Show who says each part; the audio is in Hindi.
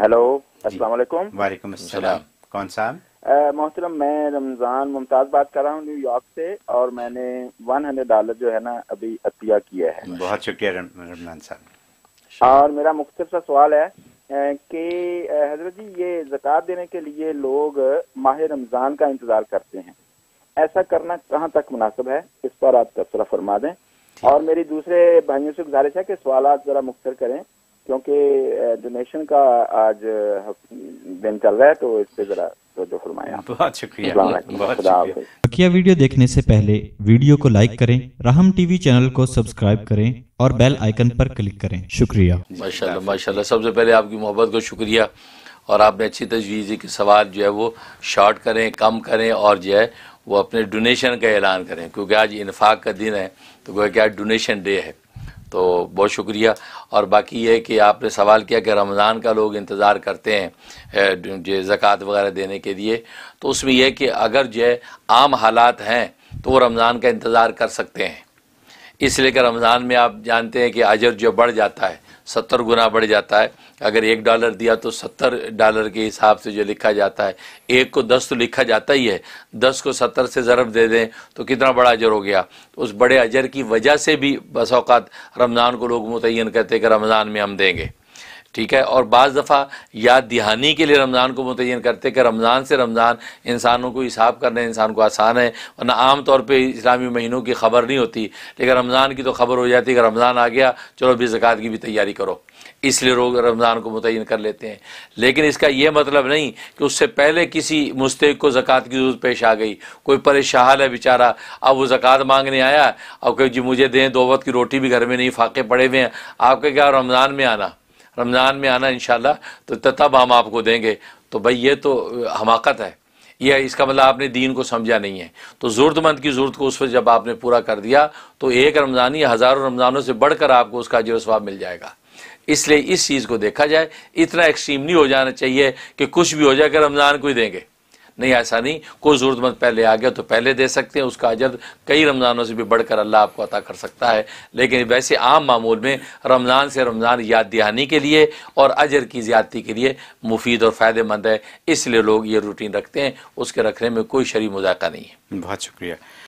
Speaker 1: हेलो अस्सलाम वालेकुम वालेकुम अस्सलाम कौन सा मोहतरम मैं रमज़ान मुमताज़ बात कर रहा हूँ न्यूयॉर्क से और मैंने वन हंड्रेड डॉलर जो है ना अभी अतिया किया है बहुत शुक्रिया रमजान साहब और मेरा मुख्तर सा सवाल है कि हजरत जी ये जक़ात देने के लिए लोग माह रमज़ान का इंतज़ार करते हैं ऐसा करना कहाँ तक मुनासिब है इस पर आप तबसरा फरमा दें और मेरी दूसरे भाइयों से गुजारिश है कि सवाल जरा मुख्तर करें क्योंकि डोनेशन का आज दिन चल रहा है तो इस पे जरा बहुत
Speaker 2: शुक्रिया
Speaker 1: वीडियो देखने से पहले वीडियो को लाइक करें रहम टीवी चैनल को सब्सक्राइब करें और बेल आइकन पर क्लिक करें शुक्रिया
Speaker 2: माशाल्लाह माशाल्लाह सबसे पहले आपकी मोहब्बत को शुक्रिया और आपने अच्छी तजवीज़ की सवाल जो है वो शॉर्ट करें कम करें और जो है वो अपने डोनेशन का ऐलान करें क्योंकि आज इनफाक का दिन है तो वह क्या डोनेशन डे है तो बहुत शुक्रिया और बाकी ये कि आपने सवाल किया कि रमज़ान का लोग इंतज़ार करते हैं जो ज़क़़त वगैरह देने के लिए तो उसमें यह कि अगर जो आम हालात हैं तो वो रमज़ान का इंतज़ार कर सकते हैं इसलिए कि रमज़ान में आप जानते हैं कि अजर जो बढ़ जाता है सत्तर गुना बढ़ जाता है अगर एक डॉलर दिया तो सत्तर डॉलर के हिसाब से जो लिखा जाता है एक को दस तो लिखा जाता ही है दस को सत्तर से ज़रब दे दें तो कितना बड़ा अजर हो गया उस बड़े अजर की वजह से भी बस अवकात रमज़ान को लोग मुतन हैं कि रमज़ान में हम देंगे ठीक है और बज़ दफ़ा याद दहानी के लिए रमज़ान को मुतन करते कि रमज़ान से रमज़ान इंसानों को हिसाब करने इंसान को आसान है वरना आम तौर पर इस्लामी महीनों की खबर नहीं होती लेकिन रमज़ान की तो खबर हो जाती है कि रमज़ान आ गया चलो अभी ज़क़ात की भी तैयारी करो इसलिए लोग रमज़ान को मुतन कर लेते हैं लेकिन इसका यह मतलब नहीं कि उससे पहले किसी मुस्तक को ज़क़़त की ज़रूरत पेश आ गई कोई परेशान है बेचारा अब वो ज़क़ात मांगने आया और कह जी मुझे दें दो वक्त की रोटी भी घर में नहीं फाके पड़े हुए हैं आपके क्या रमज़ान में आना रमज़ान में आना इन तो तब हम आपको देंगे तो भाई ये तो हमाकत है यह इसका मतलब आपने दीन को समझा नहीं है तो ज़रूरतमंद की ज़रूरत को उस पर जब आपने पूरा कर दिया तो एक रमज़ान या हज़ारों रमज़ानों से बढ़कर आपको उसका अजर स्वाब मिल जाएगा इसलिए इस चीज़ को देखा जाए इतना एक्सट्रीम नहीं हो जाना चाहिए कि कुछ भी हो जाए कि रमज़ान को ही देंगे नहीं ऐसा नहीं कोई ज़रूरतमंद पहले आ गया तो पहले दे सकते हैं उसका अजर कई रमज़ानों से भी बढ़कर अल्लाह आपको अता कर सकता है लेकिन वैसे आम मामूल में रमज़ान से रमज़ान याद दहानी के लिए और अजर की ज़्यादती के लिए मुफीद और फ़ायदेमंद है इसलिए लोग ये रूटीन रखते हैं उसके रखने में कोई शरी मजाका नहीं है बहुत शुक्रिया